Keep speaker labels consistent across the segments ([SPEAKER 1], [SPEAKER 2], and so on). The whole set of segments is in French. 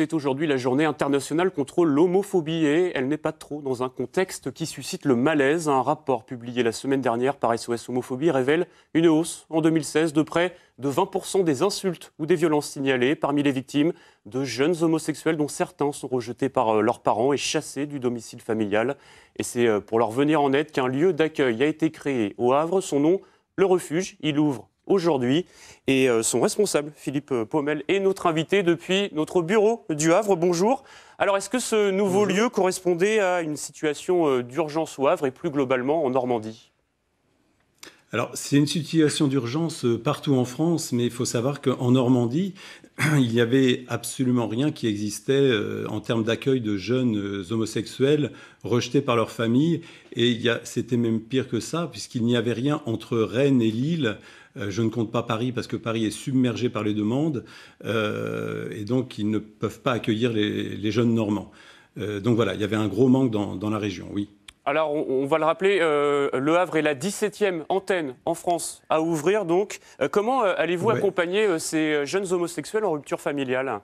[SPEAKER 1] C'est aujourd'hui la journée internationale contre l'homophobie et elle n'est pas trop dans un contexte qui suscite le malaise. Un rapport publié la semaine dernière par SOS Homophobie révèle une hausse en 2016 de près de 20% des insultes ou des violences signalées parmi les victimes de jeunes homosexuels dont certains sont rejetés par euh, leurs parents et chassés du domicile familial. Et c'est euh, pour leur venir en aide qu'un lieu d'accueil a été créé au Havre. Son nom, le refuge. Il ouvre aujourd'hui. Et euh, son responsable, Philippe euh, Pommel, est notre invité depuis notre bureau du Havre. Bonjour. Alors, est-ce que ce nouveau lieu correspondait à une situation euh, d'urgence au Havre et plus globalement en Normandie
[SPEAKER 2] alors, c'est une situation d'urgence partout en France, mais il faut savoir qu'en Normandie, il n'y avait absolument rien qui existait en termes d'accueil de jeunes homosexuels rejetés par leur famille. Et c'était même pire que ça, puisqu'il n'y avait rien entre Rennes et Lille euh, je ne compte pas Paris parce que Paris est submergé par les demandes euh, et donc ils ne peuvent pas accueillir les, jeunes normands. Euh, donc voilà, il y avait un gros manque dans, la région, oui. Alors,
[SPEAKER 1] on, va le rappeler, Le Havre est la 17e antenne en France à ouvrir. Donc, comment allez-vous accompagner ces jeunes homosexuels en rupture familiale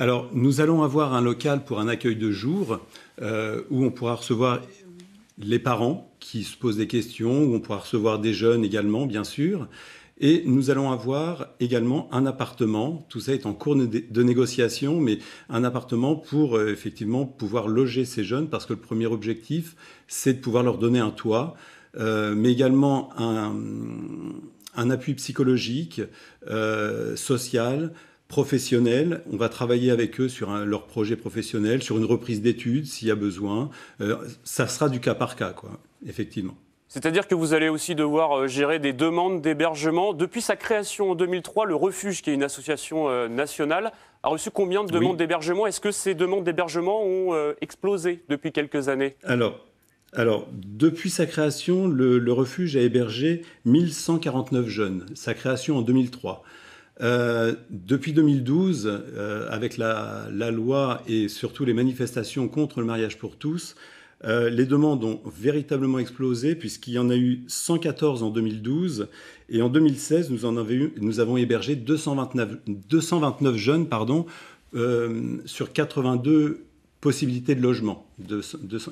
[SPEAKER 2] alors, nous allons avoir un local pour un accueil de jour où on pourra recevoir les parents qui se posent des questions, où on pourra recevoir des jeunes également, bien sûr. Et nous allons avoir également un appartement, tout ça est en cours de négociation, mais un appartement pour euh, effectivement pouvoir loger ces jeunes, parce que le premier objectif, c'est de pouvoir leur donner un toit, euh, mais également un, un appui psychologique, euh, social, professionnels. On va travailler avec eux sur leur projet professionnel, sur une reprise d'études s'il y a besoin. Euh, ça sera du cas par cas, quoi, effectivement.
[SPEAKER 1] C'est-à-dire que vous allez aussi devoir euh, gérer des demandes d'hébergement. Depuis sa création en 2003, le Refuge, qui est une association euh, nationale, a reçu combien de demandes d'hébergement Est-ce que ces demandes d'hébergement ont explosé depuis quelques années
[SPEAKER 2] Alors, alors, depuis sa création, le, refuge a hébergé 1149 jeunes, sa création en 2003. Euh, depuis 2012, euh, avec la, loi et surtout les manifestations contre le mariage pour tous, euh, les demandes ont véritablement explosé puisqu'il y en a eu 114 en 2012 et en 2016 nous, en nous avons hébergé 229, 229 jeunes pardon, sur 82 possibilités de logement, de,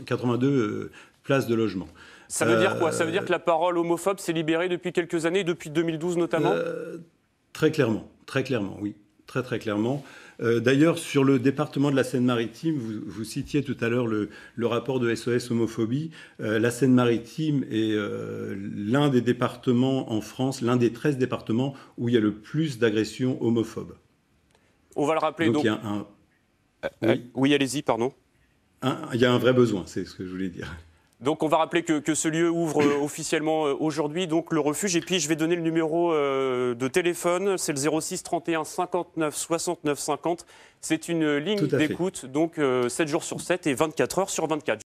[SPEAKER 2] 82 places de logement. Ça veut dire quoi Ça veut dire
[SPEAKER 1] que la parole homophobe s'est libérée depuis quelques années, depuis 2012 notamment
[SPEAKER 2] Très clairement, très clairement, oui, très très clairement. Euh, d'ailleurs, sur le département de la Seine-Maritime, vous, citiez tout à l'heure le, rapport de SOS Homophobie. Euh, la Seine-Maritime est euh, l'un des départements en France, l'un des 13 départements où il y a le plus d'agressions homophobes.
[SPEAKER 1] On va le rappeler. Donc,
[SPEAKER 2] oui, allez-y, pardon. il y a un vrai besoin, c'est ce que je voulais dire.
[SPEAKER 1] Donc on va rappeler que, que ce lieu ouvre euh, officiellement euh, aujourd'hui, donc le refuge. Et puis je vais donner le numéro euh, de téléphone, c'est le 06 31 59 69 50. C'est une ligne d'écoute, donc 7 jours sur 7 et 24 heures sur 24.